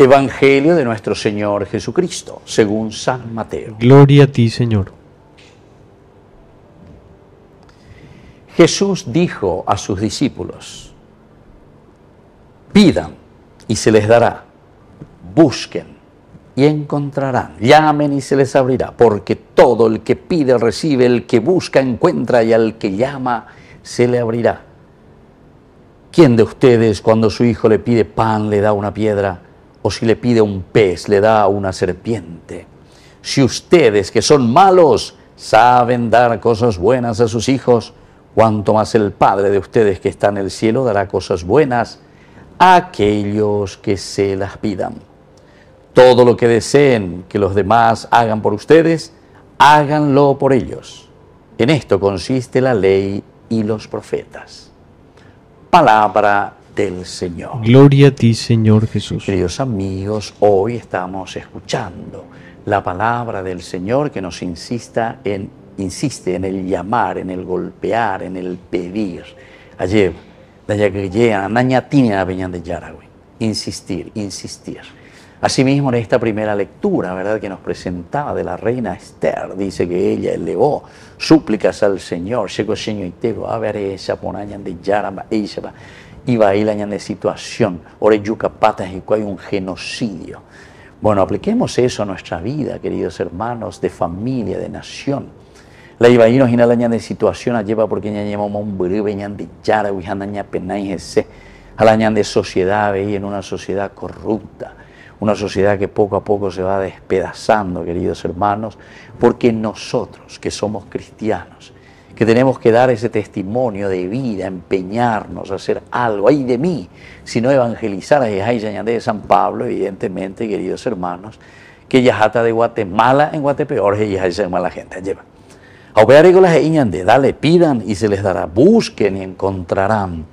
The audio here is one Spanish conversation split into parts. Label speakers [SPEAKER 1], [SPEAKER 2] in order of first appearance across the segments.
[SPEAKER 1] Evangelio de nuestro Señor Jesucristo, según San Mateo. Gloria a ti, Señor. Jesús dijo a sus discípulos, pidan y se les dará, busquen y encontrarán, llamen y se les abrirá, porque todo el que pide recibe, el que busca encuentra y al que llama se le abrirá. ¿Quién de ustedes cuando su hijo le pide pan le da una piedra? o si le pide un pez, le da una serpiente. Si ustedes, que son malos, saben dar cosas buenas a sus hijos, cuanto más el Padre de ustedes que está en el cielo dará cosas buenas a aquellos que se las pidan. Todo lo que deseen que los demás hagan por ustedes, háganlo por ellos. En esto consiste la ley y los profetas. Palabra del Señor. Gloria a ti, Señor Jesús. Queridos amigos, hoy estamos escuchando la palabra del Señor que nos insista en, insiste en el llamar, en el golpear, en el pedir. Ayer, de Yaragüe. Insistir, insistir. Asimismo, en esta primera lectura, ¿verdad?, que nos presentaba de la reina Esther, dice que ella elevó súplicas al Señor, llegó Señor y Tego, de iba a de situación, ahora yuca patas y hay un genocidio. Bueno, apliquemos eso a nuestra vida, queridos hermanos, de familia, de nación. La iba a ir de situación, a lleva porque ya llevamos un breve, ñan de yara, huijana, ña ese. a la de sociedad, veía en una sociedad corrupta una sociedad que poco a poco se va despedazando, queridos hermanos, porque nosotros que somos cristianos, que tenemos que dar ese testimonio de vida, empeñarnos, hacer algo. Ay de mí, si no evangelizar a Yañandé de San Pablo, evidentemente, queridos hermanos, que Yajata de Guatemala en Guatepeor, Yajay se la gente, lleva. Aubearigo las Iñandé, dale, pidan y se les dará, busquen y encontrarán,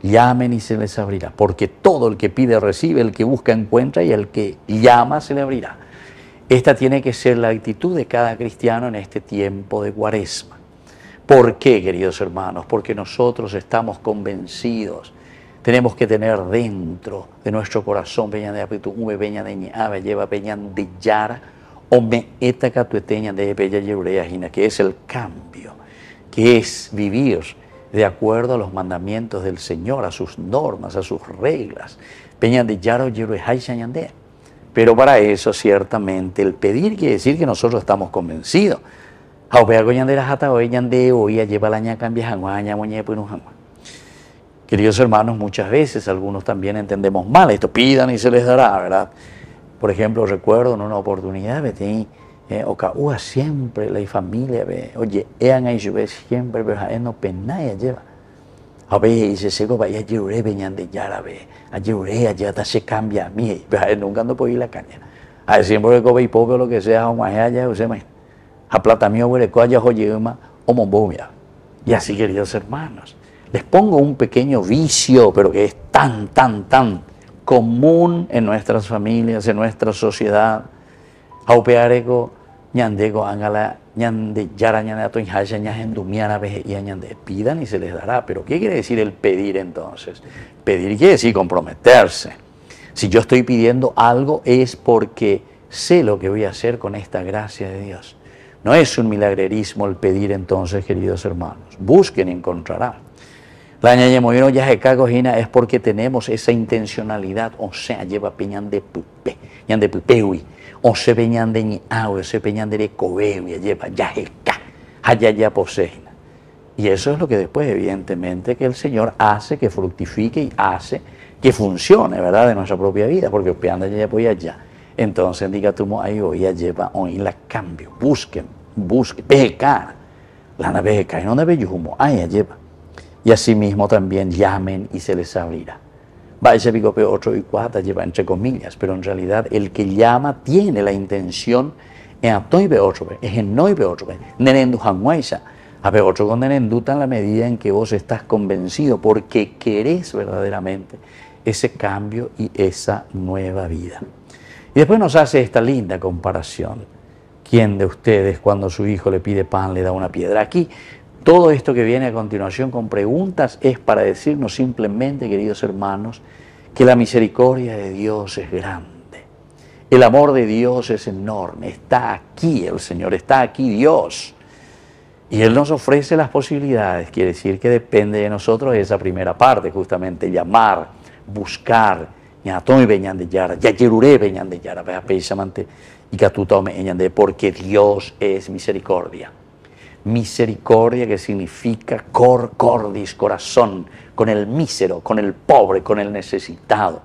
[SPEAKER 1] llamen y se les abrirá, porque todo el que pide recibe, el que busca encuentra y el que llama se le abrirá. Esta tiene que ser la actitud de cada cristiano en este tiempo de cuaresma ¿Por qué, queridos hermanos? Porque nosotros estamos convencidos. Tenemos que tener dentro de nuestro corazón, peña de peña de lleva peña de yara, me de que es el cambio, que es vivir de acuerdo a los mandamientos del Señor, a sus normas, a sus reglas. Peña de Pero para eso, ciertamente, el pedir quiere decir que nosotros estamos convencidos. Jaupeago Yandera Jata hoy Yande Oía lleva la ñaca en Viejangua, Ñamoñe Puinujangua. Queridos hermanos, muchas veces algunos también entendemos mal esto, pidan y se les dará, ¿verdad? Por ejemplo, recuerdo en una oportunidad, vete, eh, Ocaúa siempre, la familia, oye, ean ahí siempre, pero no penaya lleva. A ver, y se seco, vaya, lloré, venían de Yara, ve, lloré, allá hasta se cambia a mí, nunca no por ir la caña. A siempre que cobe y poco lo que sea, o más allá, o sea, más. Aplatamiobre, coya joyema, Y así, queridos hermanos, les pongo un pequeño vicio, pero que es tan, tan, tan común en nuestras familias, en nuestra sociedad. ángala, ñande, Pidan y se les dará. Pero ¿qué quiere decir el pedir entonces? Pedir quiere decir comprometerse. Si yo estoy pidiendo algo es porque sé lo que voy a hacer con esta gracia de Dios. No es un milagrerismo el pedir entonces, queridos hermanos. Busquen y encontrarán. La ñaña no ya es porque tenemos esa intencionalidad. O sea, lleva peñan de pupe, peñan de O se peñan de ñao, se peñan de recobewi, lleva ya allá ya poseina. Y eso es lo que después, evidentemente, que el Señor hace que fructifique y hace que funcione, ¿verdad?, de nuestra propia vida, porque de ya ya pues, allá. Entonces diga tu ahí ya lleva hoy la cambio. Busquen, busquen, pecar. La nave y no nave yumo, ahí lleva. Y asimismo también llamen y se les abrirá. Va pico bigope otro y cuata lleva entre comillas, pero en realidad el que llama tiene la intención en eh, atoibe otro, es en noibe otro, nenendu hanguaisa. A ver, con nenenduta en la medida en que vos estás convencido porque querés verdaderamente ese cambio y esa nueva vida. Y después nos hace esta linda comparación. ¿Quién de ustedes cuando su hijo le pide pan le da una piedra? Aquí todo esto que viene a continuación con preguntas es para decirnos simplemente, queridos hermanos, que la misericordia de Dios es grande. El amor de Dios es enorme. Está aquí el Señor, está aquí Dios. Y Él nos ofrece las posibilidades. Quiere decir que depende de nosotros esa primera parte, justamente llamar, buscar tomé veñan de yara, yayerure veñan de yara, vea pechamante, y catutome veñan de, porque Dios es misericordia. Misericordia que significa cor cordis, corazón, con el mísero, con el pobre, con el necesitado.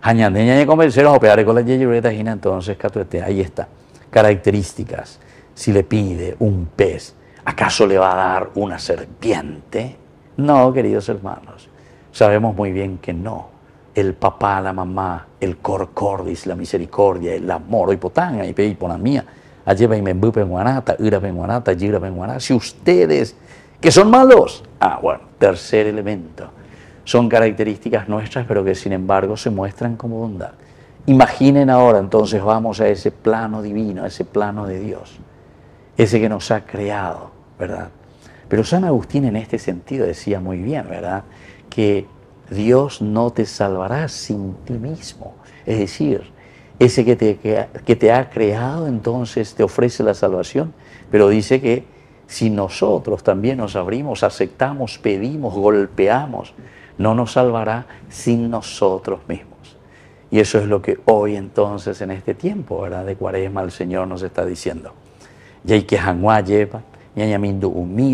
[SPEAKER 1] Añadeña y convenceros a operar con la y entonces, catuete, ahí está. Características. Si le pide un pez, ¿acaso le va a dar una serpiente? No, queridos hermanos, sabemos muy bien que no el papá, la mamá, el corcordis, la misericordia, el amor, por y mía, allí guanata, ira guanata, gira guanata. Si ustedes que son malos, ah, bueno, tercer elemento, son características nuestras, pero que sin embargo se muestran como bondad. Imaginen ahora, entonces vamos a ese plano divino, a ese plano de Dios, ese que nos ha creado, ¿verdad? Pero San Agustín en este sentido decía muy bien, ¿verdad? Que Dios no te salvará sin ti mismo. Es decir, ese que te, que, te ha creado entonces te ofrece la salvación, pero dice que si nosotros también nos abrimos, aceptamos, pedimos, golpeamos, no nos salvará sin nosotros mismos. Y eso es lo que hoy entonces en este tiempo, ¿verdad? De cuaresma el Señor nos está diciendo. Y que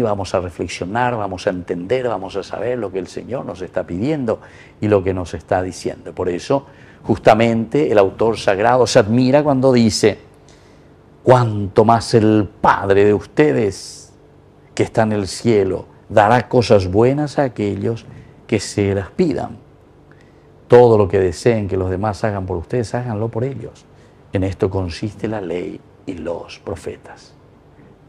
[SPEAKER 1] vamos a reflexionar, vamos a entender, vamos a saber lo que el Señor nos está pidiendo y lo que nos está diciendo. Por eso, justamente, el autor sagrado se admira cuando dice, cuanto más el Padre de ustedes que está en el cielo dará cosas buenas a aquellos que se las pidan. Todo lo que deseen que los demás hagan por ustedes, háganlo por ellos. En esto consiste la ley y los profetas.